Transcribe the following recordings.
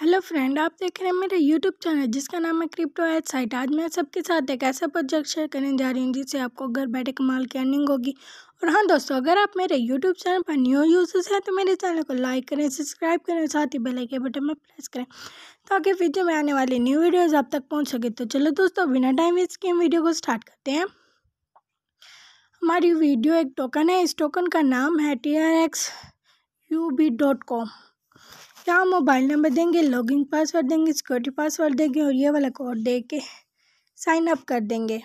hello friend आप देख रहे हैं मेरे यूट्यूब चैनल जिसका नाम है क्रिप्टो एड साइट आज मैं सबके साथ एक ऐसा प्रोजेक्ट शेयर करने जा रही हूँ जिससे आपको घर बैठे कमाल की अर्निंग होगी और हाँ दोस्तों अगर आप मेरे यूट्यूब चैनल पर न्यू यूजर्स हैं तो मेरे चैनल को लाइक करें सब्सक्राइब करें साथ ही बेल के बटन में प्रेस करें ताकि फ्यूचर में आने वाली न्यू वीडियोज़ आप तक पहुँच सके तो चलो दोस्तों बिना टाइम वेस्ट किए वीडियो को स्टार्ट करते हैं हमारी वीडियो एक टोकन है इस टोकन का नाम है T R X U B dot com क्या मोबाइल नंबर देंगे लॉगिन पासवर्ड देंगे सिक्योरिटी पासवर्ड देंगे और ये वाला कोड दे के साइन अप कर देंगे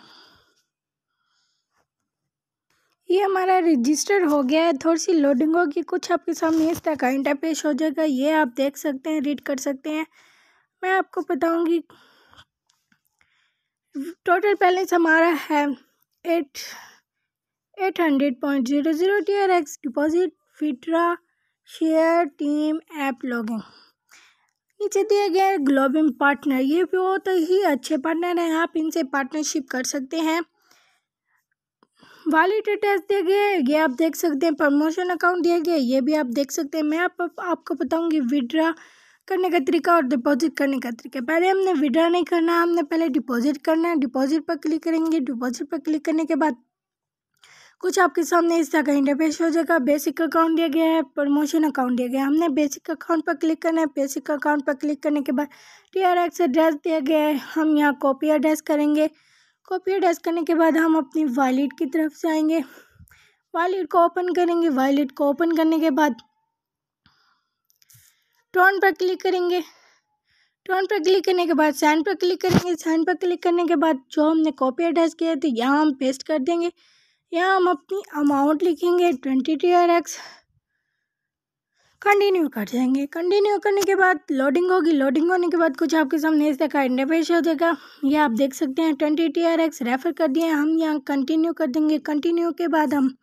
ये हमारा रजिस्टर हो गया है थोड़ी सी लोडिंग होगी कुछ आपके सामने इस तरह का पेश हो जाएगा ये आप देख सकते हैं रीड कर सकते हैं मैं आपको बताऊंगी टोटल बैलेंस हमारा है eight eight hundred point zero zero T R X deposit फिट्रा शेयर टीम ऐप लॉगिंग नीचे दिए गए ग्लोबिंग पार्टनर ये बहुत ही अच्छे पार्टनर हैं आप इनसे पार्टनरशिप कर सकते हैं वाली डिटेल्स दिए गए ये आप देख सकते हैं प्रमोशन अकाउंट दिया गया ये भी आप देख सकते हैं मैं आप, आप आपको बताऊंगी विड्रा करने का तरीका और डिपॉजिट करने का तरीका पहले हमने विड्रा नहीं करना हमने पहले डिपॉजिट करना है डिपॉजिट पर क्लिक करेंगे डिपॉजिट पर क्लिक करने के बाद कुछ आपके सामने इस तरह का इंटरफेस हो जाएगा बेसिक अकाउंट दिया गया है प्रमोशन अकाउंट दिया गया है हमने बेसिक अकाउंट पर क्लिक करना है बेसिक अकाउंट पर क्लिक करने के बाद टी आर एक्स एड्रेस दिया गया है हम यहाँ कॉपी एड्रेस करेंगे कॉपी एड्रेस करने के बाद हम अपनी वॉलेट की तरफ से आएंगे वॉलेट को ओपन करेंगे वॉलेट को ओपन करने के बाद टोन पर क्लिक करेंगे टोन पर क्लिक करने के बाद साइन पर क्लिक करेंगे साइन पर क्लिक करने के बाद जो हमने कॉपी एड्रेस किया है तो यहाँ हम पेस्ट कर देंगे यहाँ हम अपनी अमाउंट लिखेंगे twenty T R X continue कर देंगे कंटिन्यू करने के बाद लोडिंग होगी लोडिंग होने के बाद कुछ आपके सामने इस तरह का इंटरफेस हो जाएगा यह आप देख सकते हैं twenty T R X refer कर दिए हम यहाँ कंटिन्यू कर देंगे कंटिन्यू के बाद हम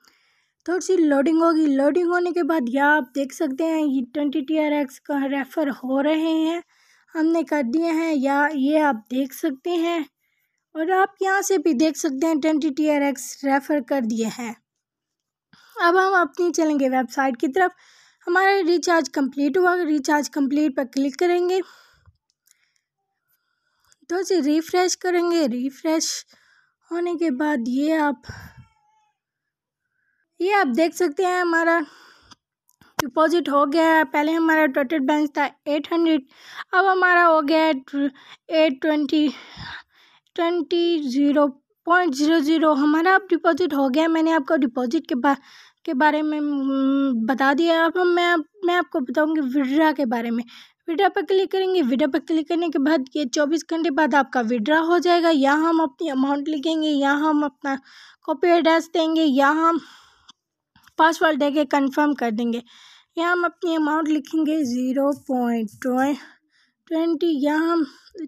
थोड़ी सी लोडिंग होगी लोडिंग होने के बाद यह आप देख सकते हैं ये ट्वेंटी टी आर एक्स का रेफ़र हो रहे हैं हमने कर दिए हैं या ये आप देख सकते हैं और आप यहाँ से भी देख सकते हैं twenty T R X refer कर दिए हैं अब हम अपनी चलेंगे वेबसाइट की तरफ हमारा रिचार्ज कंप्लीट हुआ रिचार्ज कंप्लीट पर क्लिक करेंगे तो जी रिफ़्रेश करेंगे रिफ़्रेश होने के बाद ये आप ये आप देख सकते हैं हमारा डिपॉजिट हो गया है पहले हमारा टोटल बैलेंस था एट हंड्रेड अब हमारा हो गया है eight twenty twenty zero point zero zero हमारा अब डिपॉज़िट हो गया मैंने आपको डिपॉज़िट के बा के बारे में बता दिया अब हम मैं आप, मैं आपको बताऊंगी विड्रा के बारे में विड्रा पर क्लिक करेंगे विड्रा पर क्लिक करने के बाद ये चौबीस घंटे बाद आपका विड्रा हो जाएगा या हम अपनी अमाउंट लिखेंगे या हम अपना कॉपी एड्रेस देंगे या हम पासवर्ड दे के कन्फर्म कर देंगे या हम अपनी अमाउंट लिखेंगे ज़ीरो पॉइंट ट्वेंटी या हम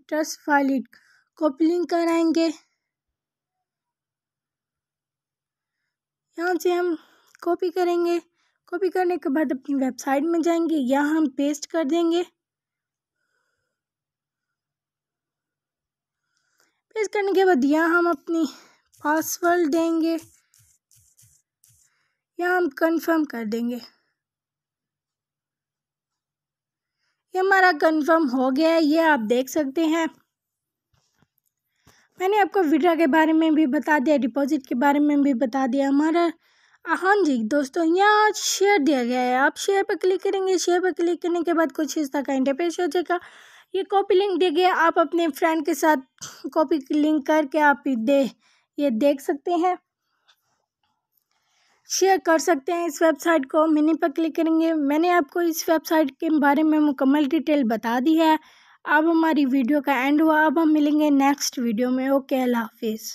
ट्रस्ट वॉलेट कॉपलिंग कराएंगे यहाँ से हम कॉपी करेंगे कॉपी करने के बाद अपनी वेबसाइट में जाएंगे या हम पेस्ट कर देंगे पेस्ट करने के बाद यहाँ हम अपनी पासवर्ड देंगे या हम कंफर्म कर देंगे ये हमारा कंफर्म हो गया है ये आप देख सकते हैं मैंने आपको विड्रा के बारे में भी बता दिया डिपॉजिट के बारे में भी बता दिया हमारा हाँ जी दोस्तों यहाँ शेयर दिया गया है आप शेयर पर क्लिक करेंगे शेयर पर क्लिक करने के बाद कुछ हिस्सा का इंटरपेश हो जाएगा ये कॉपी लिंक दिया गया आप अपने फ्रेंड के साथ कॉपी लिंक करके आप दे ये देख सकते हैं शेयर कर सकते हैं इस वेबसाइट को मिनी पर क्लिक करेंगे मैंने आपको इस वेबसाइट के बारे में मुकम्मल डिटेल बता दी है अब हमारी वीडियो का एंड हुआ अब हम मिलेंगे नेक्स्ट वीडियो में ओके अल्लाह हाफिज़